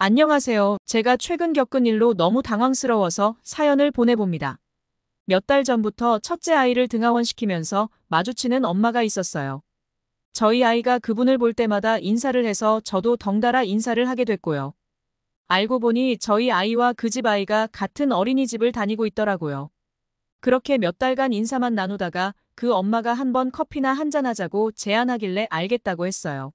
안녕하세요. 제가 최근 겪은 일로 너무 당황스러워서 사연을 보내봅니다. 몇 달 전부터 첫째 아이를 등하원시키면서 마주치는 엄마가 있었어요. 저희 아이가 그분을 볼 때마다 인사를 해서 저도 덩달아 인사를 하게 됐고요. 알고 보니 저희 아이와 그 집 아이가 같은 어린이집을 다니고 있더라고요. 그렇게 몇 달간 인사만 나누다가 그 엄마가 한번 커피나 한잔하자고 제안하길래 알겠다고 했어요.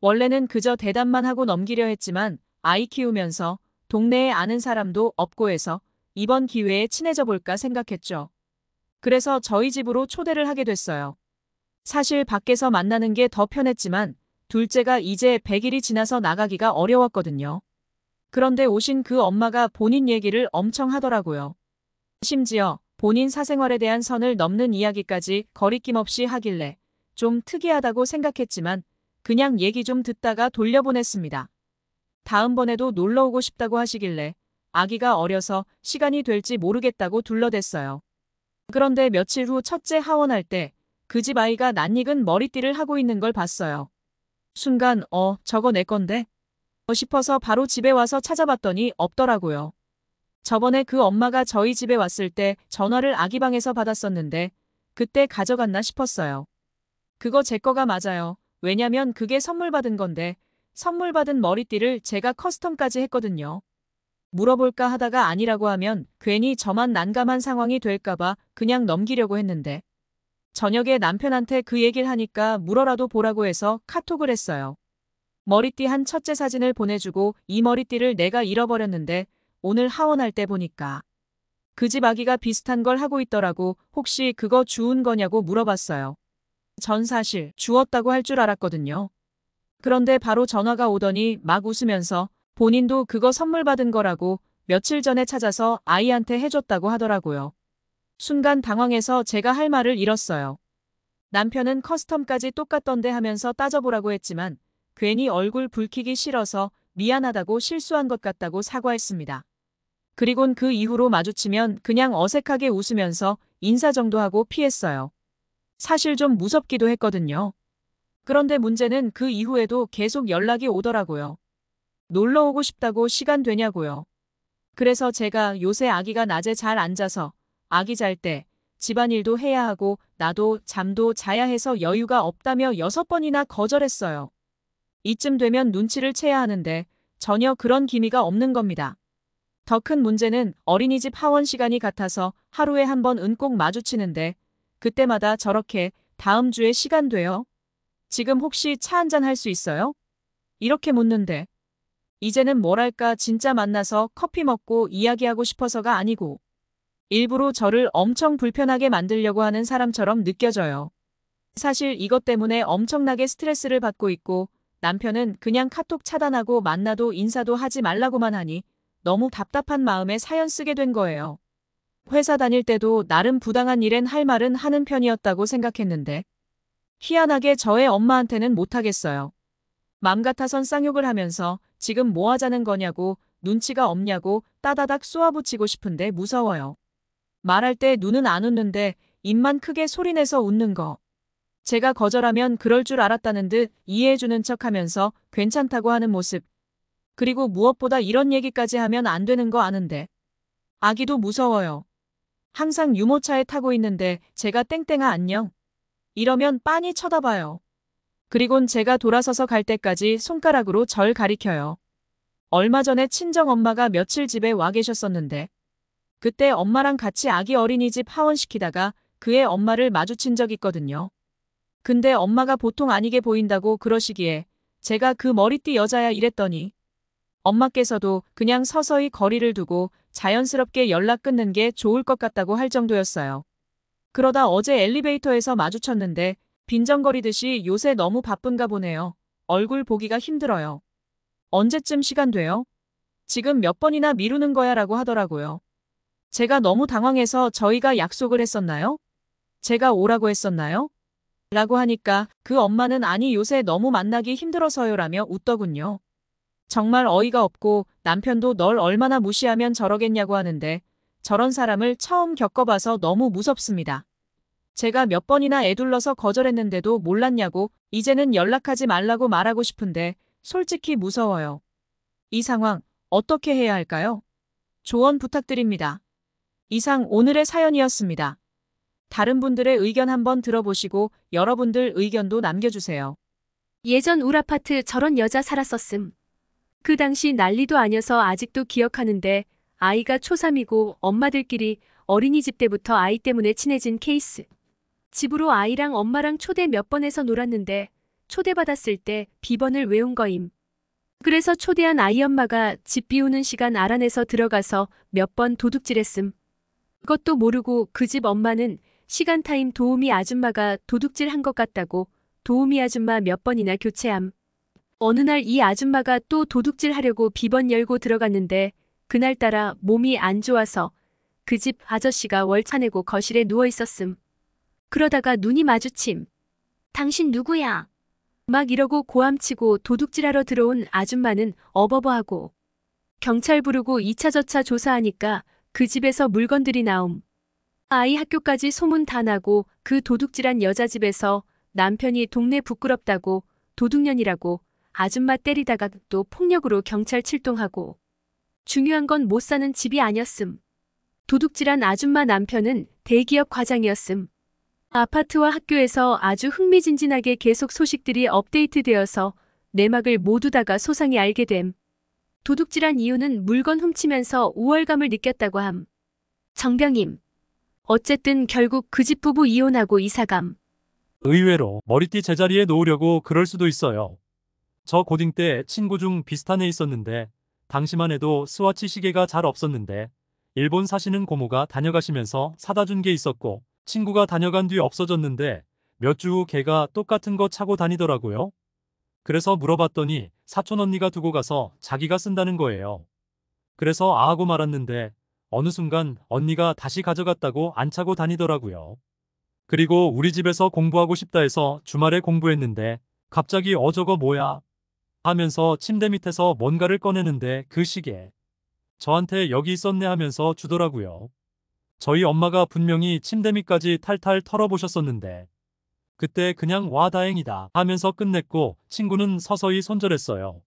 원래는 그저 대답만 하고 넘기려 했지만 아이 키우면서 동네에 아는 사람도 없고 해서 이번 기회에 친해져 볼까 생각했죠. 그래서 저희 집으로 초대를 하게 됐어요. 사실 밖에서 만나는 게 더 편했지만 둘째가 이제 100일이 지나서 나가기가 어려웠거든요. 그런데 오신 그 엄마가 본인 얘기를 엄청 하더라고요. 심지어 본인 사생활에 대한 선을 넘는 이야기까지 거리낌 없이 하길래 좀 특이하다고 생각했지만 그냥 얘기 좀 듣다가 돌려보냈습니다. 다음번에도 놀러오고 싶다고 하시길래 아기가 어려서 시간이 될지 모르겠다고 둘러댔어요. 그런데 며칠 후 첫째 하원할 때 그 집 아이가 낯익은 머리띠를 하고 있는 걸 봤어요. 순간 어 저거 내 건데? 싶어서 바로 집에 와서 찾아봤더니 없더라고요. 저번에 그 엄마가 저희 집에 왔을 때 전화를 아기 방에서 받았었는데 그때 가져갔나 싶었어요. 그거 제 거가 맞아요. 왜냐면 그게 선물 받은 건데 선물 받은 머리띠를 제가 커스텀까지 했거든요. 물어볼까 하다가 아니라고 하면 괜히 저만 난감한 상황이 될까봐 그냥 넘기려고 했는데 저녁에 남편한테 그 얘기를 하니까 물어라도 보라고 해서 카톡을 했어요. 머리띠 한 첫째 사진을 보내주고 이 머리띠를 내가 잃어버렸는데 오늘 하원할 때 보니까 그 집 아기가 비슷한 걸 하고 있더라고 혹시 그거 주운 거냐고 물어봤어요. 전 사실 주었다고할 줄 알았거든요. 그런데 바로 전화가 오더니 막 웃으면서 본인도 그거 선물 받은 거라고 며칠 전에 찾아서 아이한테 해줬다고 하더라고요. 순간 당황해서 제가 할 말을 잃었어요. 남편은 커스텀까지 똑같던데 하면서 따져보라고 했지만 괜히 얼굴 붉히기 싫어서 미안하다고 실수한 것 같다고 사과했습니다. 그리곤 그 이후로 마주치면 그냥 어색하게 웃으면서 인사 정도 하고 피했어요. 사실 좀 무섭기도 했거든요. 그런데 문제는 그 이후에도 계속 연락이 오더라고요. 놀러 오고 싶다고 시간 되냐고요. 그래서 제가 요새 아기가 낮에 잘 앉아서 아기 잘 때 집안일도 해야 하고 나도 잠도 자야 해서 여유가 없다며 여섯 번이나 거절했어요. 이쯤 되면 눈치를 채야 하는데 전혀 그런 기미가 없는 겁니다. 더 큰 문제는 어린이집 하원 시간이 같아서 하루에 한 번은 꼭 마주치는데 그때마다 저렇게 다음 주에 시간 돼요? 지금 혹시 차 한잔 할 수 있어요? 이렇게 묻는데 이제는 뭐랄까 진짜 만나서 커피 먹고 이야기하고 싶어서가 아니고 일부러 저를 엄청 불편하게 만들려고 하는 사람처럼 느껴져요. 사실 이것 때문에 엄청나게 스트레스를 받고 있고 남편은 그냥 카톡 차단하고 만나도 인사도 하지 말라고만 하니 너무 답답한 마음에 사연 쓰게 된 거예요. 회사 다닐 때도 나름 부당한 일엔 할 말은 하는 편이었다고 생각했는데 희한하게 저의 엄마한테는 못하겠어요. 맘 같아선 쌍욕을 하면서 지금 뭐 하자는 거냐고 눈치가 없냐고 따다닥 쏘아붙이고 싶은데 무서워요. 말할 때 눈은 안 웃는데 입만 크게 소리내서 웃는 거. 제가 거절하면 그럴 줄 알았다는 듯 이해해주는 척 하면서 괜찮다고 하는 모습. 그리고 무엇보다 이런 얘기까지 하면 안 되는 거 아는데. 아기도 무서워요. 항상 유모차에 타고 있는데 제가 땡땡아 안녕. 이러면 빤히 쳐다봐요. 그리곤 제가 돌아서서 갈 때까지 손가락으로 절 가리켜요. 얼마 전에 친정엄마가 며칠 집에 와 계셨었는데 그때 엄마랑 같이 아기 어린이집 하원시키다가 그의 엄마를 마주친 적 있거든요. 근데 엄마가 보통 아니게 보인다고 그러시기에 제가 그 머리띠 여자야 이랬더니 엄마께서도 그냥 서서히 거리를 두고 자연스럽게 연락 끊는 게 좋을 것 같다고 할 정도였어요. 그러다 어제 엘리베이터에서 마주쳤는데 빈정거리듯이 요새 너무 바쁜가 보네요. 얼굴 보기가 힘들어요. 언제쯤 시간 돼요? 지금 몇 번이나 미루는 거야 라고 하더라고요. 제가 너무 당황해서 저희가 약속을 했었나요? 제가 오라고 했었나요? 라고 하니까 그 엄마는 아니 요새 너무 만나기 힘들어서요 라며 웃더군요. 정말 어이가 없고 남편도 널 얼마나 무시하면 저러겠냐고 하는데 저런 사람을 처음 겪어봐서 너무 무섭습니다. 제가 몇 번이나 애둘러서 거절했는데도 몰랐냐고 이제는 연락하지 말라고 말하고 싶은데 솔직히 무서워요. 이 상황 어떻게 해야 할까요? 조언 부탁드립니다. 이상 오늘의 사연이었습니다. 다른 분들의 의견 한번 들어보시고 여러분들 의견도 남겨주세요. 예전 울 아파트 저런 여자 살았었음. 그 당시 난리도 아니어서 아직도 기억하는데 아이가 초3이고 엄마들끼리 어린이집 때부터 아이 때문에 친해진 케이스. 집으로 아이랑 엄마랑 초대 몇 번해서 놀았는데 초대받았을 때 비번을 외운 거임. 그래서 초대한 아이 엄마가 집 비우는 시간 알아내서 들어가서 몇 번 도둑질했음. 그것도 모르고 그 집 엄마는 시간 타임 도우미 아줌마가 도둑질 한 것 같다고 도우미 아줌마 몇 번이나 교체함. 어느 날 이 아줌마가 또 도둑질 하려고 비번 열고 들어갔는데 그날따라 몸이 안 좋아서 그 집 아저씨가 월차내고 거실에 누워 있었음. 그러다가 눈이 마주침. 당신 누구야? 막 이러고 고함치고 도둑질하러 들어온 아줌마는 어버버하고 경찰 부르고 2차저차 조사하니까 그 집에서 물건들이 나옴. 아이 학교까지 소문 다 나고 그 도둑질한 여자 집에서 남편이 동네 부끄럽다고 도둑년이라고 아줌마 때리다가 또 폭력으로 경찰 출동하고 중요한 건 못 사는 집이 아니었음. 도둑질한 아줌마 남편은 대기업 과장이었음. 아파트와 학교에서 아주 흥미진진하게 계속 소식들이 업데이트되어서 내막을 모두 다가 소상히 알게 됨. 도둑질한 이유는 물건 훔치면서 우월감을 느꼈다고 함. 정병임. 어쨌든 결국 그 집 부부 이혼하고 이사감. 의외로 머리띠 제자리에 놓으려고 그럴 수도 있어요. 저 고딩 때 친구 중 비슷한 애 있었는데 당시만 해도 스와치 시계가 잘 없었는데 일본 사시는 고모가 다녀가시면서 사다 준 게 있었고 친구가 다녀간 뒤 없어졌는데 몇 주 후 걔가 똑같은 거 차고 다니더라고요. 그래서 물어봤더니 사촌 언니가 두고 가서 자기가 쓴다는 거예요. 그래서 아 하고 말았는데 어느 순간 언니가 다시 가져갔다고 안 차고 다니더라고요. 그리고 우리 집에서 공부하고 싶다 해서 주말에 공부했는데 갑자기 어저거 뭐야 하면서 침대 밑에서 뭔가를 꺼내는데 그시계 저한테 여기 있었네 하면서 주더라고요. 저희 엄마가 분명히 침대 밑까지 탈탈 털어보셨었는데 그때 그냥 와 다행이다 하면서 끝냈고 친구는 서서히 손절했어요.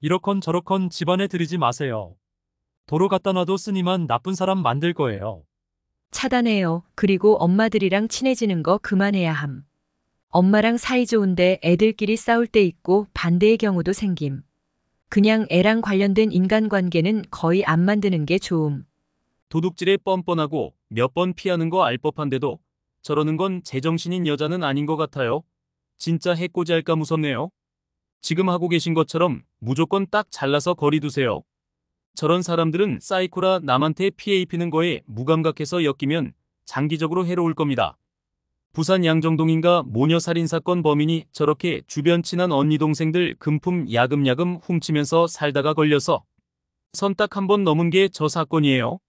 이렇건 저렇건 집안에 들이지 마세요. 도로 갖다 놔도 쓰니만 나쁜 사람 만들 거예요. 차단해요. 그리고 엄마들이랑 친해지는 거 그만해야 함. 엄마랑 사이좋은데 애들끼리 싸울 때 있고 반대의 경우도 생김. 그냥 애랑 관련된 인간관계는 거의 안 만드는 게 좋음. 도둑질에 뻔뻔하고 몇 번 피하는 거 알 법한데도 저러는 건 제정신인 여자는 아닌 것 같아요. 진짜 해코지 할까 무섭네요. 지금 하고 계신 것처럼 무조건 딱 잘라서 거리 두세요. 저런 사람들은 사이코라 남한테 피해 입히는 거에 무감각해서 엮이면 장기적으로 해로울 겁니다. 부산 양정동인가 모녀살인사건 범인이 저렇게 주변 친한 언니 동생들 금품 야금야금 훔치면서 살다가 걸려서 선 딱 한 번 넘은 게 저 사건이에요.